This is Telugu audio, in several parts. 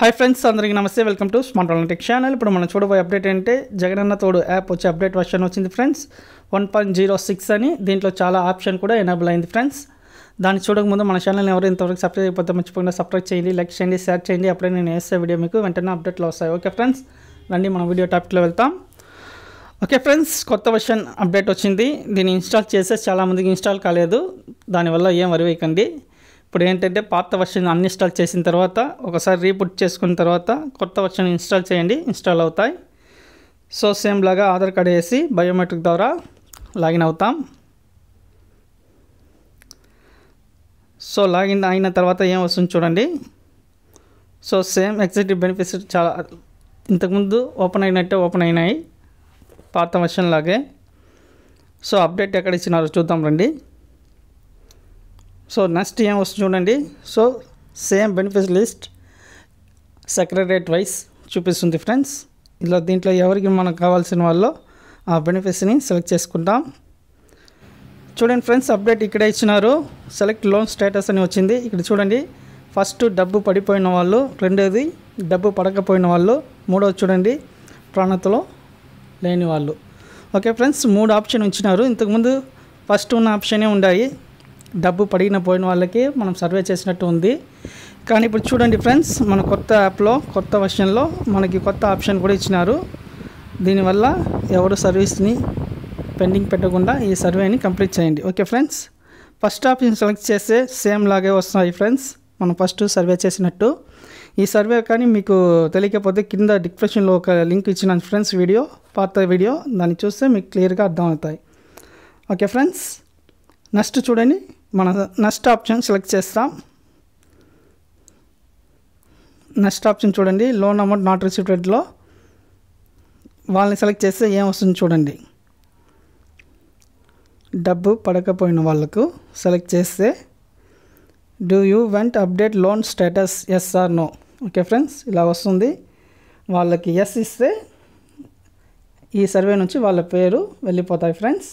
హాయ్ ఫ్రెండ్స్ అందరికీ నమస్తే welcome to smart tech channel ఇప్పుడు మనం చూడబోయే అప్డేట్ ఏంటంటే జగనన్న తోడు యాప్ వచ్చే అప్డేట్ వర్షన్ వచ్చింది friends one point zero six అని దీంట్లో చాలా ఆప్షన్ కూడా ఎనేబుల్ అయింది ఫ్రెండ్స్ దాన్ని చూడకముందు మన ఛానల్ని ఎవరు ఇంతవరకు సబ్స్క్రైబ్ అయిపోతే మర్చిపోకుండా సబ్స్క్రైబ్ చేయండి లైక్ చేయండి షేర్ చేయండి అప్పుడే నేను వేసే వీడియో మీకు వెంటనే అప్డేట్లు వస్తాయి ఓకే ఫ్రెండ్స్ రండి మనం వీడియో టాపిక్లో వెళ్తాం ఓకే ఫ్రెండ్స్ కొత్త వర్షన్ అప్డేట్ వచ్చింది దీన్ని ఇన్స్టాల్ చేసే చాలామందికి ఇన్స్టాల్ కాలేదు దానివల్ల ఏం వరివేయకండి ఇప్పుడు ఏంటంటే పాత వర్షన్ అన్ఇన్స్టాల్ చేసిన తర్వాత ఒకసారి రీబుట్ చేసుకున్న తర్వాత కొత్త వర్షన్ ఇన్స్టాల్ చేయండి ఇన్స్టాల్ అవుతాయి సో సేమ్ లాగా ఆధార్ కార్డ్ వేసి బయోమెట్రిక్ ద్వారా లాగిన్ అవుతాం సో లాగిన్ అయిన తర్వాత ఏం వస్తుంది చూడండి సో సేమ్ ఎగ్జిక్యూటివ్ బెనిఫిట్స్ చాలా ఇంతకుముందు ఓపెన్ అయినట్టే ఓపెన్ అయినాయి పాత వర్షన్ లాగే సో అప్డేట్ ఎక్కడ ఇచ్చినారో చూద్దాం రండి సో నెక్స్ట్ ఏం వస్తుంది చూడండి so same benefit list secretariat wise చూపిస్తుంది ఫ్రెండ్స్ ఇలా దీంట్లో ఎవరికి మనకు కావాల్సిన వాళ్ళు ఆ బెనిఫిట్స్ని సెలెక్ట్ చేసుకుంటాం చూడండి ఫ్రెండ్స్ అప్డేట్ ఇక్కడే ఇచ్చినారు సెలెక్ట్ లోన్ స్టేటస్ అని వచ్చింది ఇక్కడ చూడండి ఫస్ట్ డబ్బు పడిపోయిన వాళ్ళు రెండోది డబ్బు పడకపోయిన వాళ్ళు మూడవ చూడండి ప్రాణతలో లేని వాళ్ళు ఓకే ఫ్రెండ్స్ మూడు ఆప్షన్ ఇచ్చినారు ఇంతకుముందు ఫస్ట్ ఉన్న ఆప్షనే ఉండాయి డబ్బు పడిన పోయిన వాళ్ళకి మనం సర్వే చేసినట్టు ఉంది కానీ ఇప్పుడు చూడండి ఫ్రెండ్స్ మన కొత్త యాప్లో కొత్త వర్షన్లో మనకి కొత్త ఆప్షన్ కూడా ఇచ్చినారు దీనివల్ల ఎవరు సర్వీస్ని పెండింగ్ పెట్టకుండా ఈ సర్వేని కంప్లీట్ చేయండి okay friends first option select చేస్తే సేమ్ లాగే వస్తున్నాయి ఫ్రెండ్స్ మనం ఫస్ట్ సర్వే చేసినట్టు ఈ సర్వే కానీ మీకు తెలియకపోతే కింద డిస్క్రిప్షన్లో ఒక లింక్ ఇచ్చిన ఫ్రెండ్స్ వీడియో పాత వీడియో దాన్ని చూస్తే మీకు క్లియర్గా అర్థమవుతాయి ఓకే ఫ్రెండ్స్ నెక్స్ట్ చూడండి మన నెక్స్ట్ ఆప్షన్ సెలెక్ట్ చేస్తాం నెక్స్ట్ ఆప్షన్ చూడండి లోన్ అమౌంట్ నాట్ రిసిప్టెడ్లో వాళ్ళని సెలెక్ట్ చేస్తే ఏం వస్తుంది చూడండి డబ్బు పడకపోయిన వాళ్ళకు సెలెక్ట్ చేస్తే do you went update loan status yes or no okay friends ఇలా వస్తుంది వాళ్ళకి ఎస్ ఇస్తే ఈ సర్వే నుంచి వాళ్ళ పేరు వెళ్ళిపోతాయి ఫ్రెండ్స్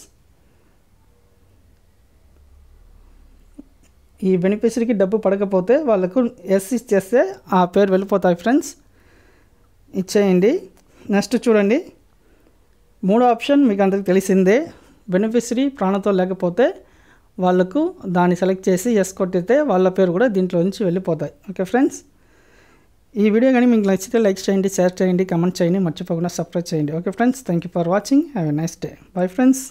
ఈ బెనిఫిషరీకి డబ్బు పడకపోతే వాళ్ళకు ఎస్ ఇచ్చేస్తే ఆ పేరు వెళ్ళిపోతాయి ఫ్రెండ్స్ ఇచ్చేయండి నెక్స్ట్ చూడండి మూడో ఆప్షన్ మీకు అందరికి తెలిసిందే బెనిఫిషరీ ప్రాణంతో లేకపోతే వాళ్ళకు దాన్ని సెలెక్ట్ చేసి ఎస్ కొట్టితే వాళ్ళ పేరు కూడా దీంట్లో నుంచి వెళ్ళిపోతాయి ఓకే ఫ్రెండ్స్ ఈ వీడియో కానీ మీకు నచ్చితే లైక్ చేయండి షేర్ చేయండి కమెంట్ చేయండి మర్చిపోకుండా సబ్స్క్రైబ్ చేయండి okay friends thank you for watching have a nice day bye friends